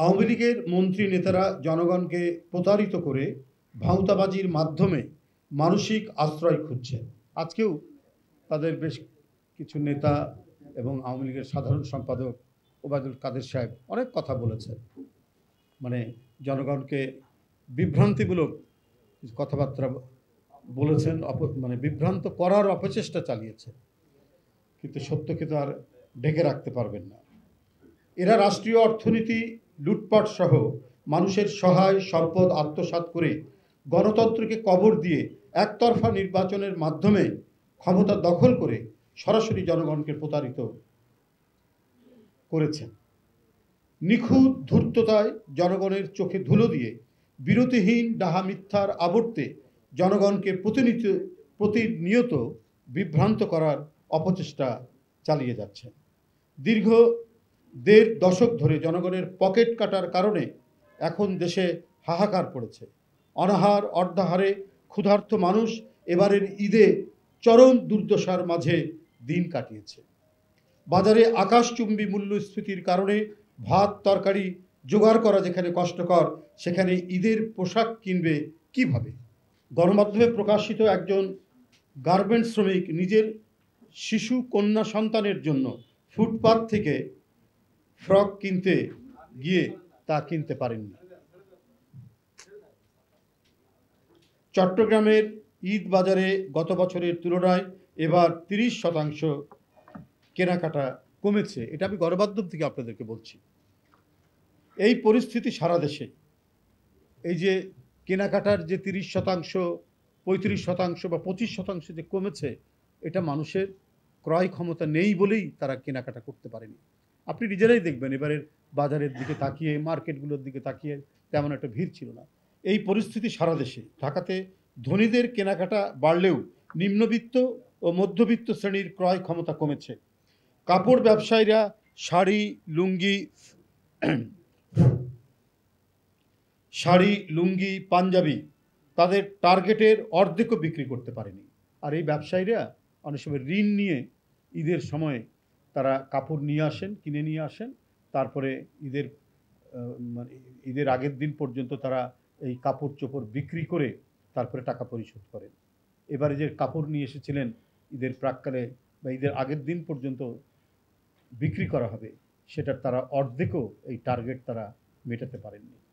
আওয়ামী লীগের মন্ত্রী নেতারা জনগণকে প্রতারিত করে ভাউতাবাজির মাধ্যমে মানসিক আশ্রয় খুঁজছে আজকেও তাদের বেশ কিছু নেতা এবং আওয়ামী লীগের সাধারণ সম্পাদক ওবায়দুল কাদের সাহেব অনেক কথা বলেছেন মানে জনগণকে বিভ্রান্তিমূলক কথাবার্তা বলেছেন অপ মানে বিভ্রান্ত করার অপচেষ্টা চালিয়েছে কিন্তু সত্যকে তো আর ঢেকে রাখতে পারবেন না এরা রাষ্ট্রীয় অর্থনীতি লুটপাট সহ মানুষের সহায় সম্পদ আত্মসাত করে গণতন্ত্রকে কবর দিয়ে একতরফা নির্বাচনের মাধ্যমে ক্ষমতা দখল করে সরাসরি জনগণকে প্রতারিত করেছেন নিখুঁত ধূর্ততায় জনগণের চোখে ধুলো দিয়ে বিরতিহীন ডাহা মিথ্যার আবর্তে জনগণকে প্রতিনিয়ত প্রতিনিয়ত বিভ্রান্ত করার অপচেষ্টা চালিয়ে যাচ্ছে দীর্ঘ দেড় দশক ধরে জনগণের পকেট কাটার কারণে এখন দেশে হাহাকার পড়েছে অনাহার অর্ধাহারে ক্ষুধার্ত মানুষ এবারের ঈদে চরম দুর্দশার মাঝে দিন কাটিয়েছে বাজারে আকাশচুম্বী মূল্যস্ফীতির কারণে ভাত তরকারি জোগাড় করা যেখানে কষ্টকর সেখানে ঈদের পোশাক কিনবে কিভাবে গণমাধ্যমে প্রকাশিত একজন গার্মেন্ট শ্রমিক নিজের শিশু কন্যা সন্তানের জন্য ফুটপাথ থেকে ফ্রক কিনতে গিয়ে তা কিনতে পারেননি চট্টগ্রামের ঈদ বাজারে গত বছরের তুলনায় এবার ৩০ শতাংশ কেনাকাটা কমেছে এটা আমি গণমাধ্যম থেকে আপনাদেরকে বলছি এই পরিস্থিতি সারা দেশে এই যে কেনাকাটার যে ৩০ শতাংশ পঁয়ত্রিশ শতাংশ বা পঁচিশ শতাংশ যে কমেছে এটা মানুষের ক্রয় ক্ষমতা নেই বলেই তারা কেনাকাটা করতে পারেনি আপনি নিজেরাই দেখবেন এবারের বাজারের দিকে তাকিয়ে মার্কেটগুলোর দিকে তাকিয়ে তেমন একটা ভিড় ছিল না এই পরিস্থিতি সারা দেশে ঢাকাতে ধনীদের কেনাকাটা বাড়লেও নিম্নবিত্ত ও মধ্যবিত্ত শ্রেণীর ক্রয় ক্ষমতা কমেছে কাপড় ব্যবসায়ীরা শাড়ি লুঙ্গি শাড়ি লুঙ্গি পাঞ্জাবি তাদের টার্গেটের অর্ধেকও বিক্রি করতে পারেনি আর এই ব্যবসায়ীরা অনেক সময় ঋণ নিয়ে ঈদের সময় তারা কাপড় নিয়ে আসেন কিনে নিয়ে আসেন তারপরে ঈদের মানে ঈদের আগের দিন পর্যন্ত তারা এই কাপড় চোপড় বিক্রি করে তারপরে টাকা পরিশোধ করেন এবারে যে কাপড় নিয়ে এসেছিলেন ঈদের প্রাককালে বা ঈদের আগের দিন পর্যন্ত বিক্রি করা হবে সেটার তারা অর্ধেকও এই টার্গেট তারা মেটাতে পারেননি